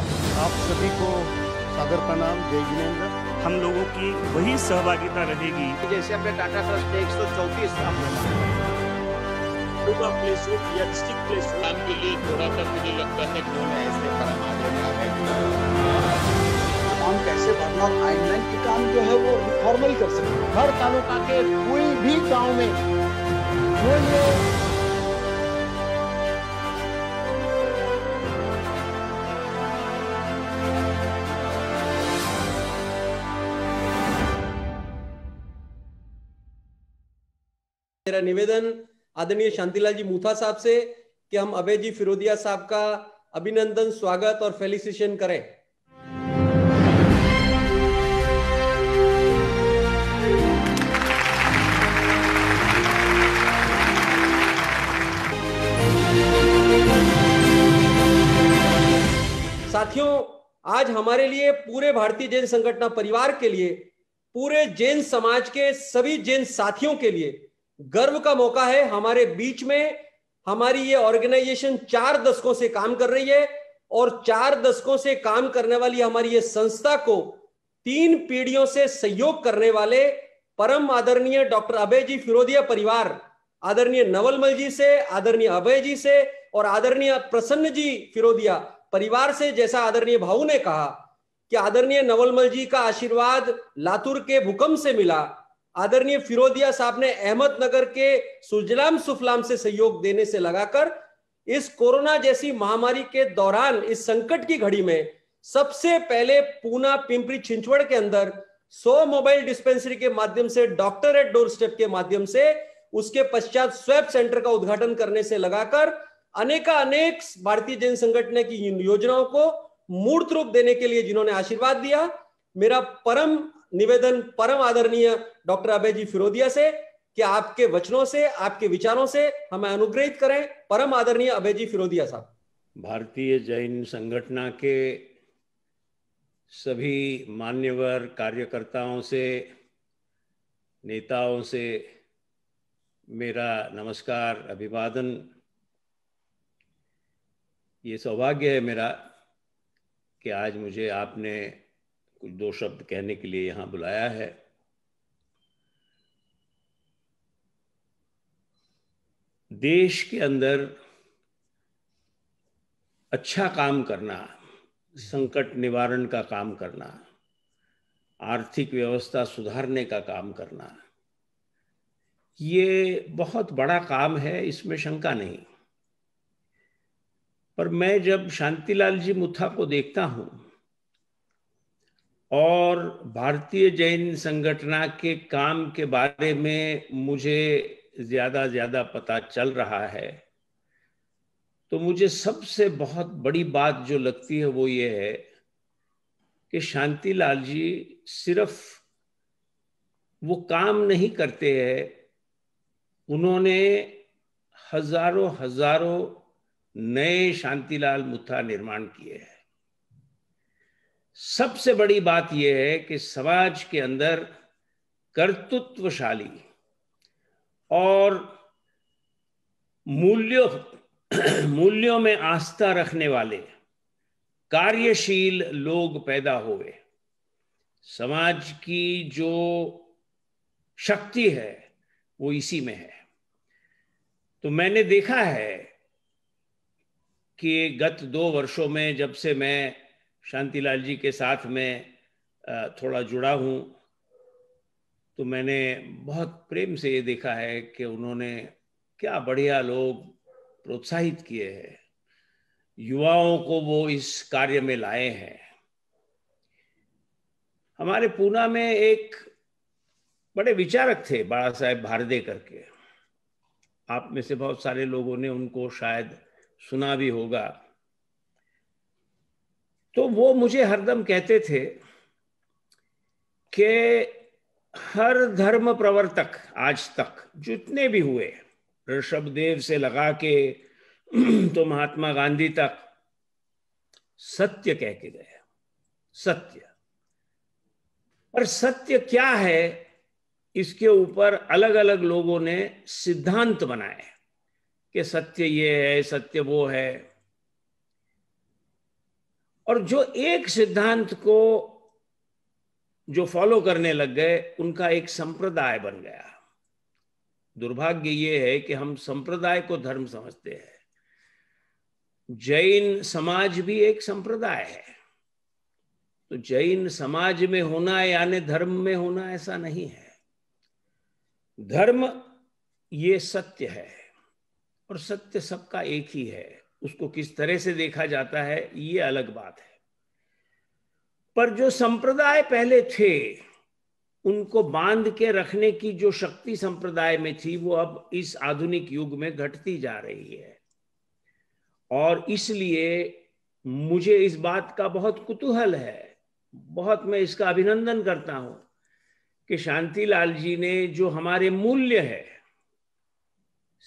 का आप सभी को सागर का नाम जिनेन्द्र हम लोगों की वही सहभागिता रहेगी जैसे अपने टाटा ट्रस्ट ने एक सौ चौतीस प्लेस हो या डिस्ट्रिक्ट प्लेस हो लिए थोड़ा सा मुझे लगता है कौन कैसे भरना और के काम जो है वो फॉर्मल कर सकते हर तालुका के कोई भी गांव में जो ये मेरा निवेदन आदरणीय शांतिलाल जी मूथा साहब से कि हम अभय जी फिरोदिया साहब का अभिनंदन स्वागत और फेलिसिटेशन करें साथियों आज हमारे लिए पूरे भारतीय जैन संगठन परिवार के लिए पूरे जैन समाज के सभी जैन साथियों के लिए गर्व का मौका है हमारे बीच में हमारी ये ऑर्गेनाइजेशन चार दशकों से काम कर रही है और चार दशकों से काम करने वाली हमारी ये संस्था को तीन पीढ़ियों से सहयोग करने वाले परम आदरणीय डॉक्टर अभय जी फिरोदिया परिवार आदरणीय नवलमल जी से आदरणीय अभय जी से और आदरणीय प्रसन्न जी फिरोदिया परिवार से जैसा आदरणीय भाऊ ने कहा कि आदरणीय नवलमल जी का आशीर्वाद लातूर के भूकंप से मिला आदरणीय फिरोदिया साहब ने अहमदनगर के सुजलाम सुफलाम से सहयोग देने से लगाकर इस कोरोना जैसी महामारी के दौरान इस संकट की घड़ी में सबसे पहले पूना पिंपरी छिंचवड़ के अंदर 100 मोबाइल डिस्पेंसरी के माध्यम से डॉक्टर एट डोर स्टेप के माध्यम से उसके पश्चात स्वेप सेंटर का उद्घाटन करने से लगाकर अनेका अनेक भारतीय जैन संगठन की योजनाओं को मूर्त रूप देने के लिए जिन्होंने आशीर्वाद दिया मेरा परम निवेदन परम आदरणीय डॉक्टर अभय जी फिरोदिया से कि आपके वचनों से आपके विचारों से हमें अनुग्रहित करें परम आदरणीय अभय जी फिरोदिया साहब भारतीय जैन संगठना के सभी मान्यवर कार्यकर्ताओं से नेताओं से मेरा नमस्कार अभिवादन ये सौभाग्य है मेरा कि आज मुझे आपने कुछ दो शब्द कहने के लिए यहां बुलाया है देश के अंदर अच्छा काम करना संकट निवारण का काम करना आर्थिक व्यवस्था सुधारने का काम करना ये बहुत बड़ा काम है इसमें शंका नहीं पर मैं जब शांतिलाल जी मुथा को देखता हूं और भारतीय जैन संगठना के काम के बारे में मुझे ज़्यादा ज़्यादा पता चल रहा है तो मुझे सबसे बहुत बड़ी बात जो लगती है वो ये है कि शांतिलाल जी सिर्फ वो काम नहीं करते हैं उन्होंने हजारों हजारों नए शांतिलाल मुथा निर्माण किए हैं सबसे बड़ी बात यह है कि समाज के अंदर कर्तृत्वशाली और मूल्यों मूल्यों में आस्था रखने वाले कार्यशील लोग पैदा हुए समाज की जो शक्ति है वो इसी में है तो मैंने देखा है कि गत दो वर्षों में जब से मैं शांतिलाल जी के साथ मैं थोड़ा जुड़ा हूँ तो मैंने बहुत प्रेम से ये देखा है कि उन्होंने क्या बढ़िया लोग प्रोत्साहित किए हैं युवाओं को वो इस कार्य में लाए हैं हमारे पूना में एक बड़े विचारक थे बाला साहेब भारदे करके आप में से बहुत सारे लोगों ने उनको शायद सुना भी होगा तो वो मुझे हरदम कहते थे कि हर धर्म प्रवर्तक आज तक जितने भी हुए ऋषभ देव से लगा के तो महात्मा गांधी तक सत्य कह के गए सत्य पर सत्य क्या है इसके ऊपर अलग अलग लोगों ने सिद्धांत बनाए कि सत्य ये है सत्य वो है और जो एक सिद्धांत को जो फॉलो करने लग गए उनका एक संप्रदाय बन गया दुर्भाग्य ये है कि हम संप्रदाय को धर्म समझते हैं जैन समाज भी एक संप्रदाय है तो जैन समाज में होना यानी धर्म में होना ऐसा नहीं है धर्म ये सत्य है और सत्य सबका एक ही है उसको किस तरह से देखा जाता है ये अलग बात है पर जो संप्रदाय पहले थे उनको बांध के रखने की जो शक्ति संप्रदाय में थी वो अब इस आधुनिक युग में घटती जा रही है और इसलिए मुझे इस बात का बहुत कुतूहल है बहुत मैं इसका अभिनंदन करता हूं कि शांतिलाल जी ने जो हमारे मूल्य है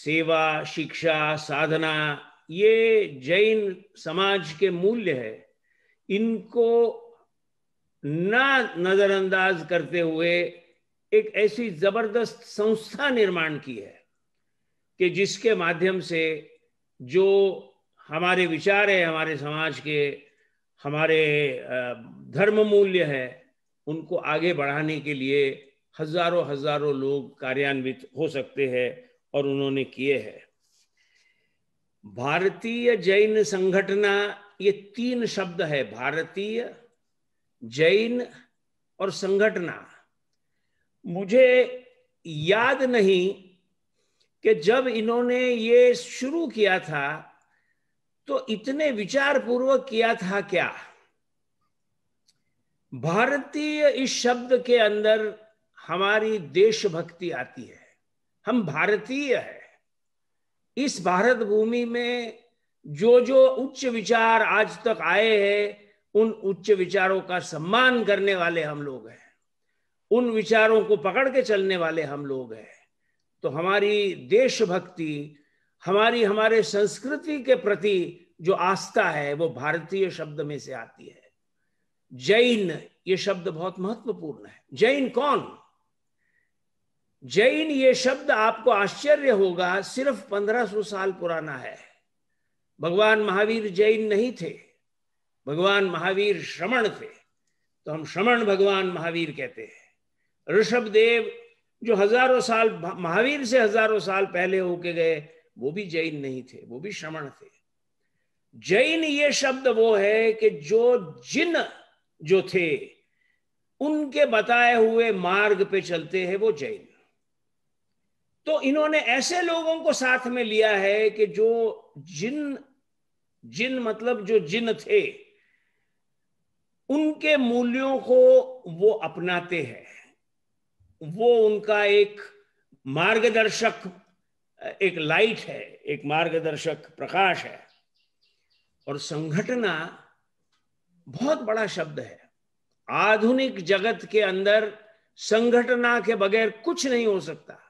सेवा शिक्षा साधना ये जैन समाज के मूल्य है इनको ना नज़रअंदाज करते हुए एक ऐसी ज़बरदस्त संस्था निर्माण की है कि जिसके माध्यम से जो हमारे विचार है हमारे समाज के हमारे धर्म मूल्य है उनको आगे बढ़ाने के लिए हजारों हजारों लोग कार्यान्वित हो सकते हैं और उन्होंने किए हैं भारतीय जैन संगठना ये तीन शब्द है भारतीय जैन और संगठना मुझे याद नहीं कि जब इन्होंने ये शुरू किया था तो इतने विचार पूर्वक किया था क्या भारतीय इस शब्द के अंदर हमारी देशभक्ति आती है हम भारतीय है इस भारत भूमि में जो जो उच्च विचार आज तक आए हैं उन उच्च विचारों का सम्मान करने वाले हम लोग हैं उन विचारों को पकड़ के चलने वाले हम लोग हैं तो हमारी देशभक्ति हमारी हमारे संस्कृति के प्रति जो आस्था है वो भारतीय शब्द में से आती है जैन ये शब्द बहुत महत्वपूर्ण है जैन कौन जैन ये शब्द आपको आश्चर्य होगा सिर्फ 1500 साल पुराना है भगवान महावीर जैन नहीं थे भगवान महावीर श्रमण थे तो हम श्रमण भगवान महावीर कहते हैं ऋषभ देव जो हजारों साल महावीर से हजारों साल पहले होके गए वो भी जैन नहीं थे वो भी श्रमण थे जैन ये शब्द वो है कि जो जिन जो थे उनके बताए हुए मार्ग पे चलते हैं वो जैन तो इन्होंने ऐसे लोगों को साथ में लिया है कि जो जिन जिन मतलब जो जिन थे उनके मूल्यों को वो अपनाते हैं वो उनका एक मार्गदर्शक एक लाइट है एक मार्गदर्शक प्रकाश है और संगठना बहुत बड़ा शब्द है आधुनिक जगत के अंदर संगठना के बगैर कुछ नहीं हो सकता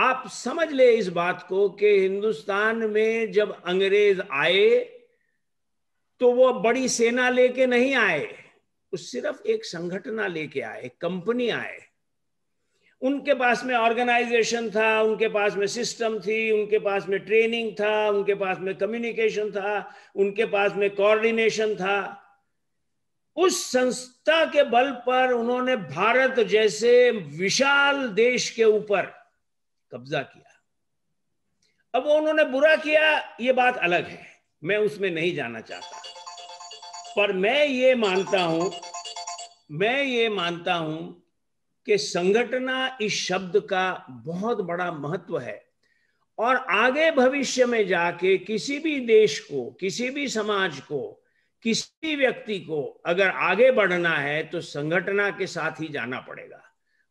आप समझ ले इस बात को कि हिंदुस्तान में जब अंग्रेज आए तो वो बड़ी सेना लेके नहीं आए वो सिर्फ एक संगठना लेके आए कंपनी आए उनके पास में ऑर्गेनाइजेशन था उनके पास में सिस्टम थी उनके पास में ट्रेनिंग था उनके पास में कम्युनिकेशन था उनके पास में कोऑर्डिनेशन था उस संस्था के बल पर उन्होंने भारत जैसे विशाल देश के ऊपर कब्जा किया अब उन्होंने बुरा किया ये बात अलग है मैं उसमें नहीं जाना चाहता पर मैं ये मानता हूं मैं ये मानता हूं कि संगठना इस शब्द का बहुत बड़ा महत्व है और आगे भविष्य में जाके किसी भी देश को किसी भी समाज को किसी व्यक्ति को अगर आगे बढ़ना है तो संगठना के साथ ही जाना पड़ेगा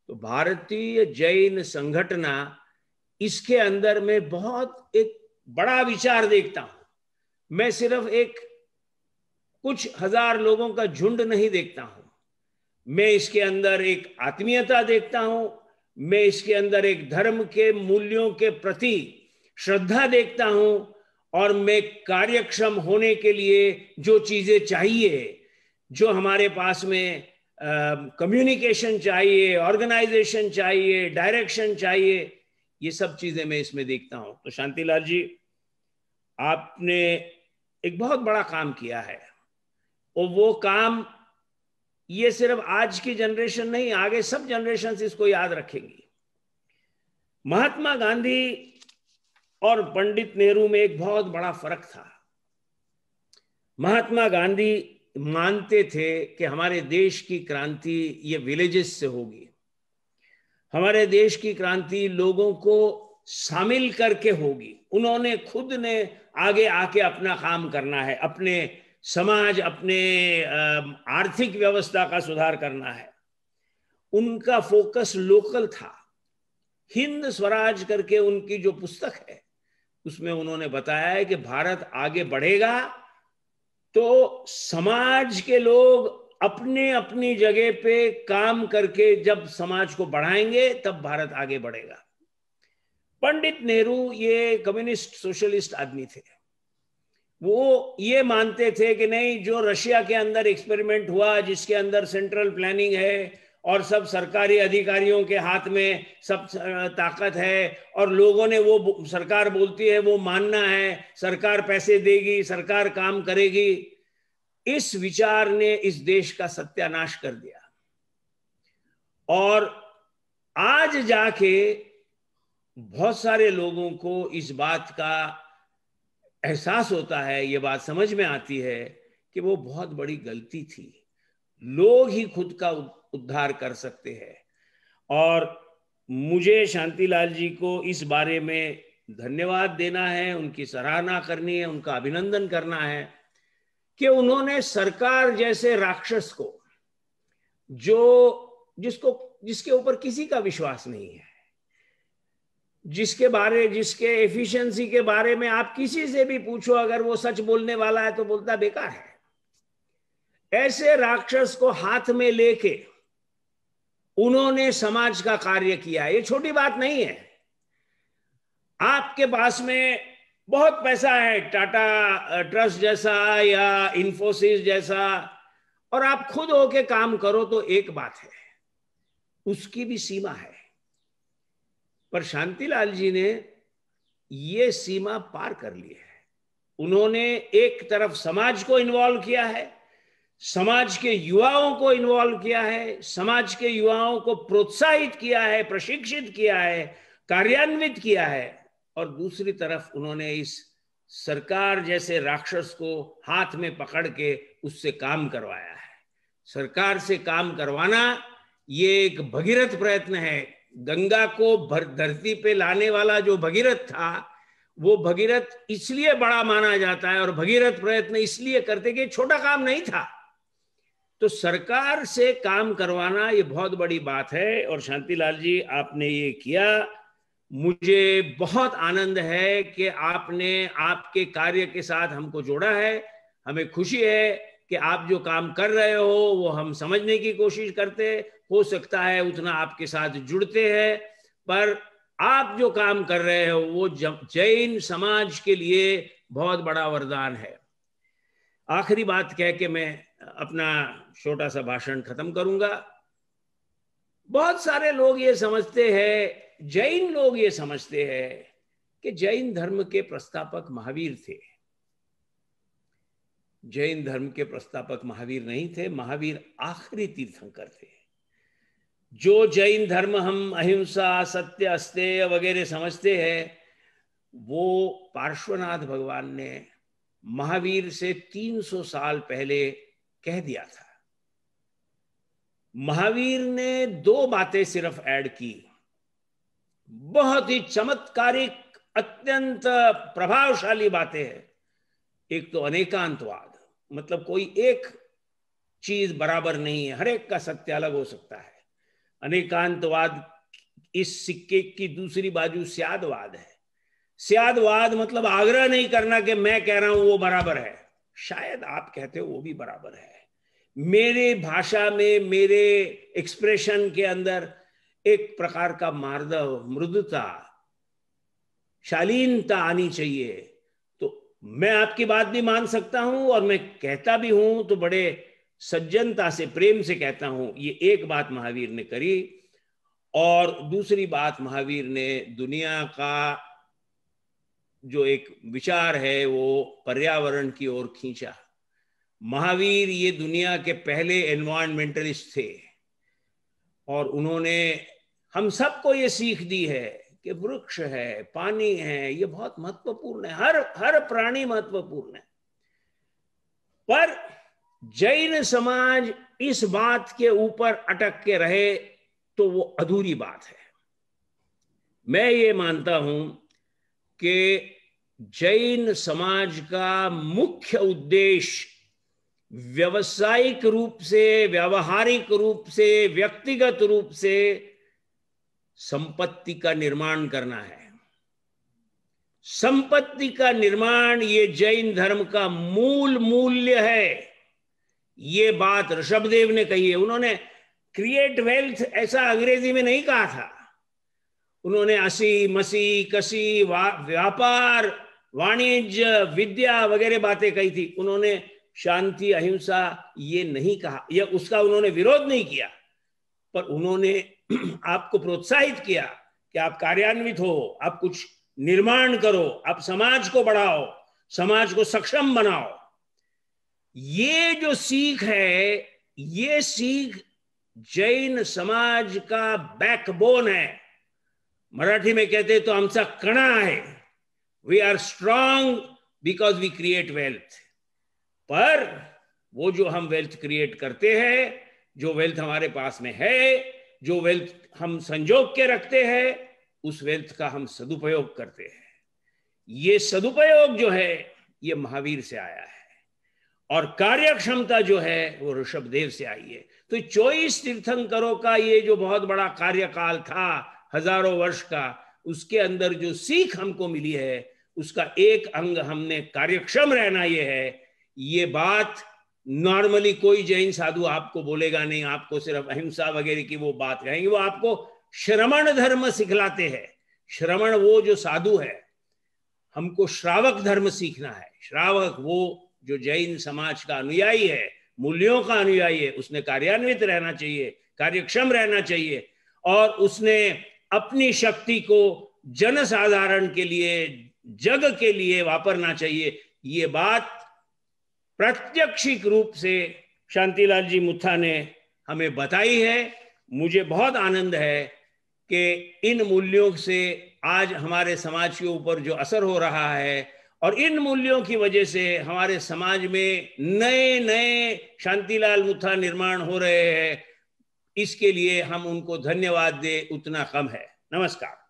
तो भारतीय जैन संगठना इसके अंदर में बहुत एक बड़ा विचार देखता हूं मैं सिर्फ एक कुछ हजार लोगों का झुंड नहीं देखता हूं मैं इसके अंदर एक आत्मीयता देखता हूं मैं इसके अंदर एक धर्म के मूल्यों के प्रति श्रद्धा देखता हूं और मैं कार्यक्षम होने के लिए जो चीजें चाहिए जो हमारे पास में कम्युनिकेशन चाहिए ऑर्गेनाइजेशन चाहिए डायरेक्शन चाहिए ये सब चीजें मैं इसमें देखता हूं तो शांतिलाल जी आपने एक बहुत बड़ा काम किया है और वो काम ये सिर्फ आज की जनरेशन नहीं आगे सब जनरेशन इसको याद रखेंगी महात्मा गांधी और पंडित नेहरू में एक बहुत बड़ा फर्क था महात्मा गांधी मानते थे कि हमारे देश की क्रांति ये विलेजेस से होगी हमारे देश की क्रांति लोगों को शामिल करके होगी उन्होंने खुद ने आगे आके अपना काम करना है अपने समाज अपने आर्थिक व्यवस्था का सुधार करना है उनका फोकस लोकल था हिंद स्वराज करके उनकी जो पुस्तक है उसमें उन्होंने बताया है कि भारत आगे बढ़ेगा तो समाज के लोग अपने अपनी जगह पे काम करके जब समाज को बढ़ाएंगे तब भारत आगे बढ़ेगा पंडित नेहरू ये कम्युनिस्ट सोशलिस्ट आदमी थे वो ये मानते थे कि नहीं जो रशिया के अंदर एक्सपेरिमेंट हुआ जिसके अंदर सेंट्रल प्लानिंग है और सब सरकारी अधिकारियों के हाथ में सब ताकत है और लोगों ने वो सरकार बोलती है वो मानना है सरकार पैसे देगी सरकार काम करेगी इस विचार ने इस देश का सत्यानाश कर दिया और आज जाके बहुत सारे लोगों को इस बात का एहसास होता है ये बात समझ में आती है कि वो बहुत बड़ी गलती थी लोग ही खुद का उद्धार कर सकते हैं और मुझे शांतिलाल जी को इस बारे में धन्यवाद देना है उनकी सराहना करनी है उनका अभिनंदन करना है कि उन्होंने सरकार जैसे राक्षस को जो जिसको जिसके ऊपर किसी का विश्वास नहीं है जिसके बारे जिसके एफिशिएंसी के बारे में आप किसी से भी पूछो अगर वो सच बोलने वाला है तो बोलता बेकार है ऐसे राक्षस को हाथ में लेके उन्होंने समाज का कार्य किया ये छोटी बात नहीं है आपके पास में बहुत पैसा है टाटा ट्रस्ट जैसा या इंफोसिस जैसा और आप खुद होके काम करो तो एक बात है उसकी भी सीमा है पर शांतिलाल जी ने ये सीमा पार कर ली है उन्होंने एक तरफ समाज को इन्वॉल्व किया है समाज के युवाओं को इन्वॉल्व किया है समाज के युवाओं को प्रोत्साहित किया है प्रशिक्षित किया है कार्यान्वित किया है और दूसरी तरफ उन्होंने इस सरकार जैसे राक्षस को हाथ में पकड़ के उससे काम करवाया है सरकार से काम करवाना ये एक भगीरथ प्रयत्न है गंगा को भर धरती पे लाने वाला जो भगीरथ था वो भगीरथ इसलिए बड़ा माना जाता है और भगीरथ प्रयत्न इसलिए करते कि छोटा काम नहीं था तो सरकार से काम करवाना ये बहुत बड़ी बात है और शांतिलाल जी आपने ये किया मुझे बहुत आनंद है कि आपने आपके कार्य के साथ हमको जोड़ा है हमें खुशी है कि आप जो काम कर रहे हो वो हम समझने की कोशिश करते हो सकता है उतना आपके साथ जुड़ते हैं पर आप जो काम कर रहे हो वो जैन समाज के लिए बहुत बड़ा वरदान है आखिरी बात कह के मैं अपना छोटा सा भाषण खत्म करूंगा बहुत सारे लोग ये समझते हैं जैन लोग ये समझते हैं कि जैन धर्म के प्रस्तापक महावीर थे जैन धर्म के प्रस्तापक महावीर नहीं थे महावीर आखिरी तीर्थंकर थे जो जैन धर्म हम अहिंसा सत्य अस्तेय वगैरह समझते हैं वो पार्श्वनाथ भगवान ने महावीर से 300 साल पहले कह दिया था महावीर ने दो बातें सिर्फ ऐड की बहुत ही चमत्कारिक अत्यंत प्रभावशाली बातें हैं एक तो अनेकांतवाद मतलब कोई एक चीज बराबर नहीं है हर एक का सत्य अलग हो सकता है अनेकांतवाद इस सिक्के की दूसरी बाजू स्यादवाद है स्यादवाद मतलब आग्रह नहीं करना कि मैं कह रहा हूं वो बराबर है शायद आप कहते हो वो भी बराबर है मेरे भाषा में मेरे एक्सप्रेशन के अंदर एक प्रकार का मार्दव मृदुता शालीनता आनी चाहिए तो मैं आपकी बात भी मान सकता हूं और मैं कहता भी हूं तो बड़े सज्जनता से प्रेम से कहता हूं ये एक बात महावीर ने करी और दूसरी बात महावीर ने दुनिया का जो एक विचार है वो पर्यावरण की ओर खींचा महावीर ये दुनिया के पहले एनवायरमेंटलिस्ट थे और उन्होंने हम सबको ये सीख दी है कि वृक्ष है पानी है ये बहुत महत्वपूर्ण है हर हर प्राणी महत्वपूर्ण है पर जैन समाज इस बात के ऊपर अटक के रहे तो वो अधूरी बात है मैं ये मानता हूं कि जैन समाज का मुख्य उद्देश्य व्यवसायिक रूप से व्यावहारिक रूप से व्यक्तिगत रूप से संपत्ति का निर्माण करना है संपत्ति का निर्माण ये जैन धर्म का मूल मूल्य है ये बात ऋषभदेव ने कही है उन्होंने क्रिएट वेल्थ ऐसा अंग्रेजी में नहीं कहा था उन्होंने असी मसी कसी वा, व्यापार वाणिज्य विद्या वगैरह बातें कही थी उन्होंने शांति अहिंसा ये नहीं कहा यह उसका उन्होंने विरोध नहीं किया पर उन्होंने आपको प्रोत्साहित किया कि आप कार्यान्वित हो आप कुछ निर्माण करो आप समाज को बढ़ाओ समाज को सक्षम बनाओ ये जो सीख है ये सीख जैन समाज का बैकबोन है मराठी में कहते तो आमचा कणा है we are strong because we create wealth पर वो जो हम वेल्थ क्रिएट करते हैं जो वेल्थ हमारे पास में है जो वेल्थ हम संजोग के रखते हैं उस वेल्थ का हम सदुपयोग करते हैं ये सदुपयोग जो है ये महावीर से आया है और कार्यक्षमता जो है वो ऋषभ देव से आई है तो चौबीस तीर्थंकरों का ये जो बहुत बड़ा कार्यकाल था हजारों वर्ष का उसके अंदर जो सीख हमको मिली है उसका एक अंग हमने कार्यक्षम रहना यह है ये बात नॉर्मली कोई जैन साधु आपको बोलेगा नहीं आपको सिर्फ अहिंसा वगैरह की वो बात कहेंगे वो आपको श्रवण धर्म सिखलाते हैं श्रवण वो जो साधु है हमको श्रावक धर्म सीखना है श्रावक वो जो जैन समाज का अनुयायी है मूल्यों का अनुयायी है उसने कार्यान्वित रहना चाहिए कार्यक्षम रहना चाहिए और उसने अपनी शक्ति को जनसाधारण के लिए जग के लिए वापरना चाहिए ये बात प्रत्यक्षिक रूप से शांतिलाल जी मुथा ने हमें बताई है मुझे बहुत आनंद है कि इन मूल्यों से आज हमारे समाज के ऊपर जो असर हो रहा है और इन मूल्यों की वजह से हमारे समाज में नए नए शांतिलाल मुथा निर्माण हो रहे हैं इसके लिए हम उनको धन्यवाद दे उतना कम है नमस्कार